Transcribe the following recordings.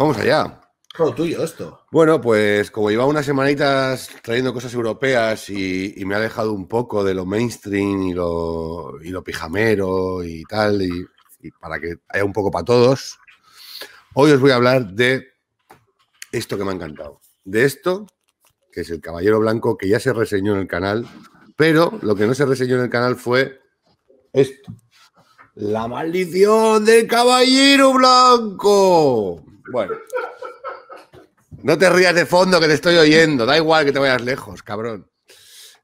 Vamos allá. Todo tuyo esto. Bueno, pues como llevaba unas semanitas trayendo cosas europeas y, me ha dejado un poco de lo mainstream y lo, lo pijamero y tal, y para que haya un poco para todos, hoy os voy a hablar de esto que me ha encantado. De esto, que es el Caballero Blanco, que ya se reseñó en el canal, pero lo que no se reseñó en el canal fue esto. La maldición del caballero blanco. Bueno. No te rías de fondo que te estoy oyendo. Da igual que te vayas lejos, cabrón.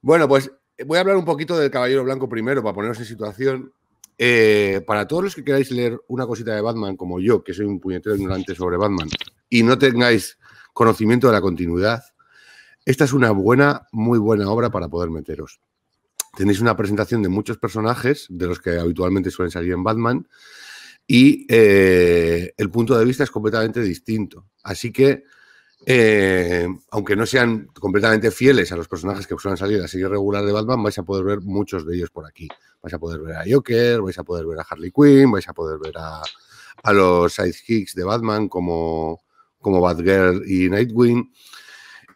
Bueno, pues voy a hablar un poquito del Caballero Blanco primero para poneros en situación. Eh, para todos los que queráis leer una cosita de Batman, como yo, que soy un puñetero ignorante sobre Batman, y no tengáis conocimiento de la continuidad, esta es una buena, muy buena obra para poder meteros tenéis una presentación de muchos personajes, de los que habitualmente suelen salir en Batman, y eh, el punto de vista es completamente distinto. Así que, eh, aunque no sean completamente fieles a los personajes que suelen salir a la serie regular de Batman, vais a poder ver muchos de ellos por aquí. Vais a poder ver a Joker, vais a poder ver a Harley Quinn, vais a poder ver a, a los sidekicks de Batman como, como Batgirl y Nightwing.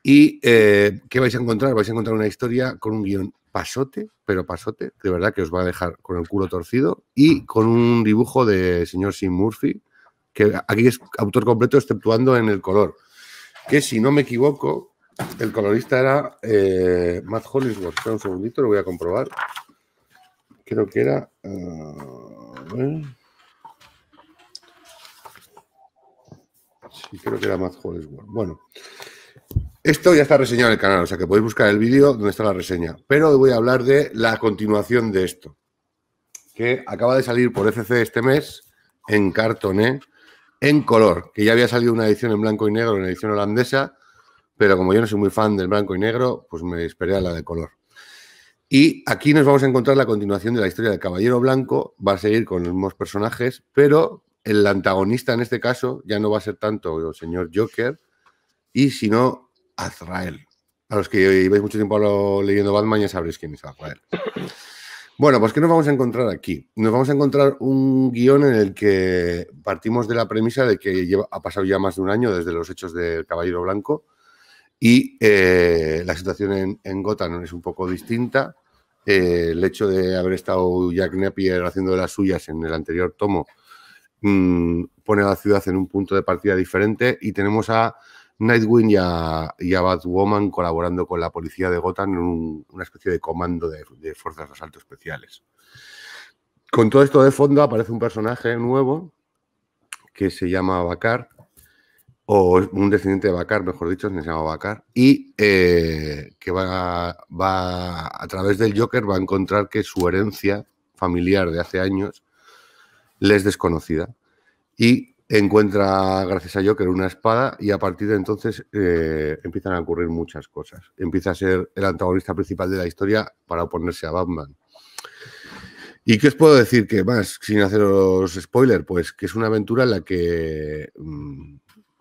¿Y eh, qué vais a encontrar? Vais a encontrar una historia con un guión pasote, pero pasote, de verdad que os va a dejar con el culo torcido y ah. con un dibujo de señor Sim Murphy, que aquí es autor completo exceptuando en el color, que si no me equivoco, el colorista era eh, Matt Hollingsworth. Espera un segundito, lo voy a comprobar. Creo que era... Eh, sí, creo que era Matt Hollingsworth. Bueno. Esto ya está reseñado en el canal, o sea que podéis buscar el vídeo donde está la reseña. Pero hoy voy a hablar de la continuación de esto, que acaba de salir por FC este mes en cartoné, ¿eh? en color, que ya había salido una edición en blanco y negro, una edición holandesa, pero como yo no soy muy fan del blanco y negro, pues me esperé a la de color. Y aquí nos vamos a encontrar la continuación de la historia del Caballero Blanco, va a seguir con los mismos personajes, pero el antagonista en este caso ya no va a ser tanto el señor Joker, y si no Azrael. A los que lleváis mucho tiempo leyendo Batman ya sabréis quién es Azrael. Bueno, pues ¿qué nos vamos a encontrar aquí? Nos vamos a encontrar un guión en el que partimos de la premisa de que ha pasado ya más de un año desde los hechos del Caballero Blanco y eh, la situación en, en, Gotham es un poco distinta. Eh, el hecho de haber estado Jack Napier haciendo de las suyas en el anterior tomo mm, pone a la ciudad en un punto de partida diferente y tenemos a Nightwing y a, Batwoman colaborando con la policía de Gotham en una especie de comando de, fuerzas de asalto especiales. Con todo esto de fondo aparece un personaje nuevo que se llama Bakar, o un descendiente de Bakar, mejor dicho, se llama Bakar, y eh, que va, a través del Joker va a encontrar que su herencia familiar de hace años le es desconocida y encuentra, gracias a Joker, una espada y a partir de entonces eh, empiezan a ocurrir muchas cosas. Empieza a ser el antagonista principal de la historia para oponerse a Batman. ¿Y qué os puedo decir que más, sin haceros spoiler? Pues que es una aventura en la que mm,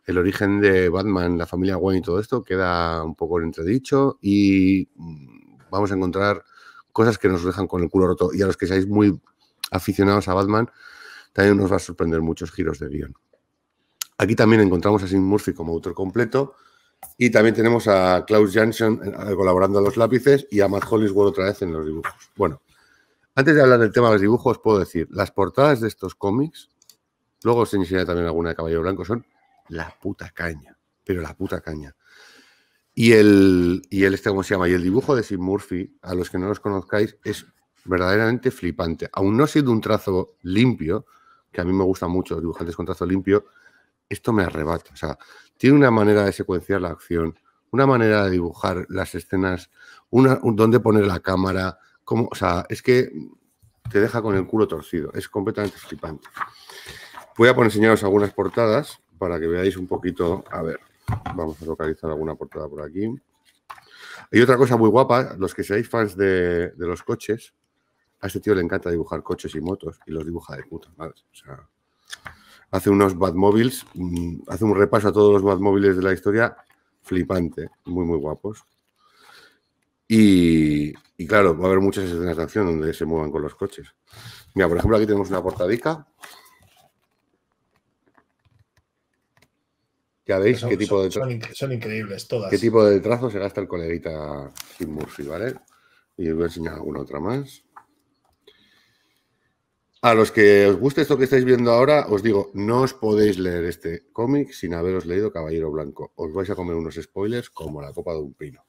el origen de Batman, la familia Wayne y todo esto queda un poco en entredicho y mm, vamos a encontrar cosas que nos dejan con el culo roto. Y a los que seáis muy aficionados a Batman, también nos va a sorprender muchos giros de guión. Aquí también encontramos a Sim Murphy como autor completo y también tenemos a Klaus Jansson eh, colaborando a los lápices y a Matt Hollisworth otra vez en los dibujos. Bueno, antes de hablar del tema de los dibujos, puedo decir, las portadas de estos cómics, luego os enseñaré también alguna de Caballero Blanco, son la puta caña, pero la puta caña. Y el, y el este, ¿cómo se llama? Y el dibujo de Sim Murphy, a los que no los conozcáis, es verdaderamente flipante. Aún no ha sido un trazo limpio, que a mí me gusta mucho, dibujantes con trazo limpio, esto me arrebata. O sea, tiene una manera de secuenciar la acción, una manera de dibujar las escenas, una, un, dónde poner la cámara, como o sea, es que te deja con el culo torcido, es completamente flipante. Voy a enseñaros algunas portadas para que veáis un poquito, a ver, vamos a localizar alguna portada por aquí. Hay otra cosa muy guapa, los que seáis fans de, de los coches, a este tío le encanta dibujar coches y motos y los dibuja de puta, madre. O sea, hace unos Batmóviles, mm, hace un repaso a todos los Batmóviles de la historia flipante, muy, muy guapos. Y, claro, va a haber muchas escenas de acción donde se muevan con los coches. Mira, por ejemplo, aquí tenemos una portadica. Ya veis qué tipo de... Son, increíbles todas. ¿Qué tipo de trazo se gasta el coleguita Tim Murphy, ¿vale? Y os voy a enseñar alguna otra más. A los que os guste esto que estáis viendo ahora, os digo, no os podéis leer este cómic sin haberos leído Caballero Blanco. Os vais a comer unos spoilers como la copa de un pino.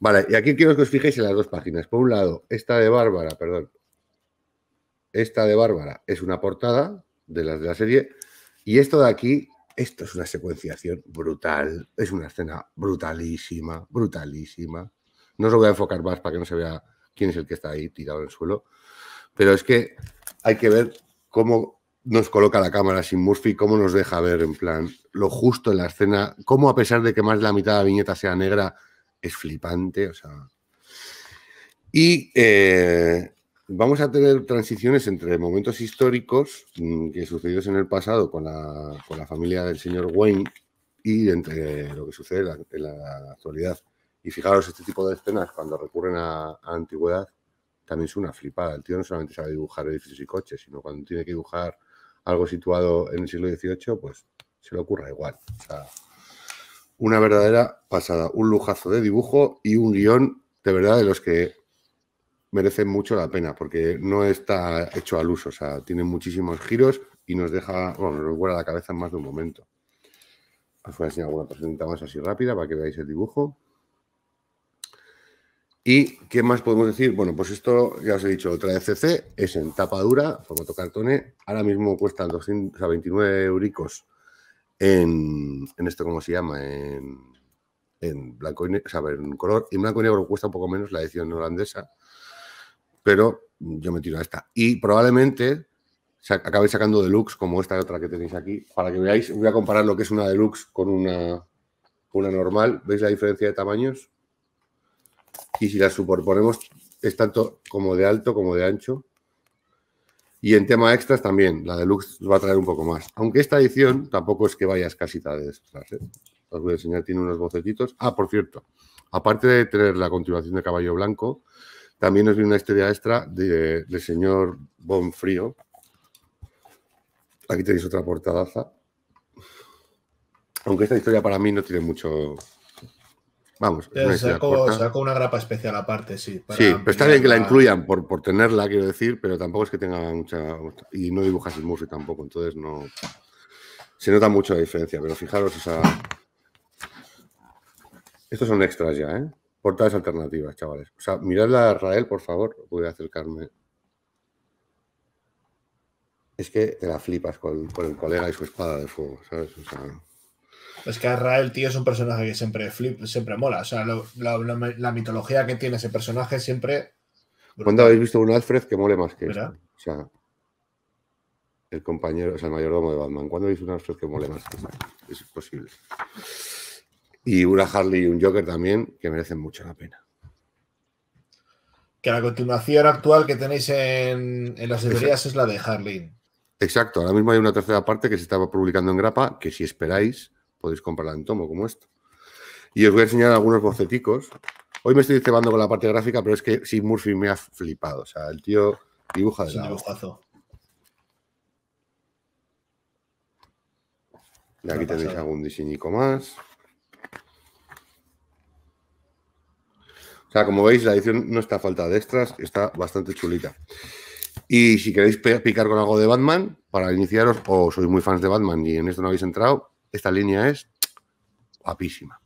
Vale, y aquí quiero que os fijéis en las dos páginas. Por un lado, esta de Bárbara, perdón. Esta de Bárbara es una portada de las de la serie. Y esto de aquí, esto es una secuenciación brutal. Es una escena brutalísima, brutalísima. No os lo voy a enfocar más para que no se vea quién es el que está ahí tirado en el suelo. Pero es que hay que ver cómo nos coloca la cámara sin Murphy, cómo nos deja ver en plan lo justo en la escena, cómo a pesar de que más de la mitad de la viñeta sea negra, es flipante, o sea. Y eh, vamos a tener transiciones entre momentos históricos mm, que sucedidos en el pasado con la, familia del señor Wayne y entre lo que sucede en la, actualidad. Y fijaros este tipo de escenas cuando recurren a antigüedad también es una flipada. El tío no solamente sabe dibujar edificios y coches, sino cuando tiene que dibujar algo situado en el siglo XVIII, pues se le ocurra igual. O sea, una verdadera pasada, un lujazo de dibujo y un guión de verdad de los que merecen mucho la pena, porque no está hecho al uso, o sea, tiene muchísimos giros y nos deja, bueno, nos la cabeza en más de un momento. Os voy a enseñar alguna presentación más así rápida para que veáis el dibujo. ¿Y qué más podemos decir? Bueno, pues esto ya os he dicho, otra de CC es en tapa dura, formato cartone. Ahora mismo cuesta 29 euros en, en esto, ¿cómo se llama? En, blanco y negro, o sea, en color. y blanco y negro cuesta un poco menos la edición holandesa, pero yo me tiro a esta. Y probablemente acabéis sacando deluxe como esta otra que tenéis aquí, para que veáis, voy a comparar lo que es una deluxe con una, una normal. ¿Veis la diferencia de tamaños? y si la superponemos es tanto como de alto como de ancho. Y en tema extras también, la deluxe va a traer un poco más. Aunque esta edición tampoco es que vayas casi de extras. ¿eh? Os voy a enseñar, tiene unos bocetitos. Ah, por cierto, aparte de tener la continuación de Caballo Blanco, también os viene una historia extra de, señor frío Aquí tenéis otra portadaza. Aunque esta historia para mí no tiene mucho, Vamos, una eh, una grapa especial aparte, sí. sí, pero está bien que la incluyan por, por tenerla, quiero decir, pero tampoco es que tenga mucha. Y no dibujas el músico tampoco, entonces no. Se nota mucho la diferencia, pero fijaros o sea Estos son extras ya, ¿eh? Portadas alternativas, chavales. O sea, miradla a Rael, por favor. Voy a acercarme. Es que te la flipas con, con el colega y su espada de fuego, ¿sabes? O sea. Es que Rael, tío, es un personaje que siempre flip, siempre mola. O sea, la mitología que tiene ese personaje siempre. ¿Cuándo habéis visto un Alfred que mole más que él? Este? O sea, el compañero, o sea, el mayordomo de Batman. ¿Cuándo habéis visto un Alfred que mole más que él? Este? Es posible. Y una Harley y un Joker también, que merecen mucho la pena. Que la continuación actual que tenéis en, en las librerías es la de Harley. Exacto, ahora mismo hay una tercera parte que se estaba publicando en Grapa, que si esperáis, Podéis comprarla en tomo como esto. Y os voy a enseñar algunos boceticos. Hoy me estoy cebando con la parte gráfica, pero es que sí, Murphy me ha flipado. O sea, el tío dibuja de lado. Y aquí tenéis algún diseñico más. O sea, como veis, la edición no está a falta de extras, está bastante chulita. Y si queréis picar con algo de Batman, para iniciaros, o sois muy fans de Batman y en esto no habéis entrado, esta línea es guapísima.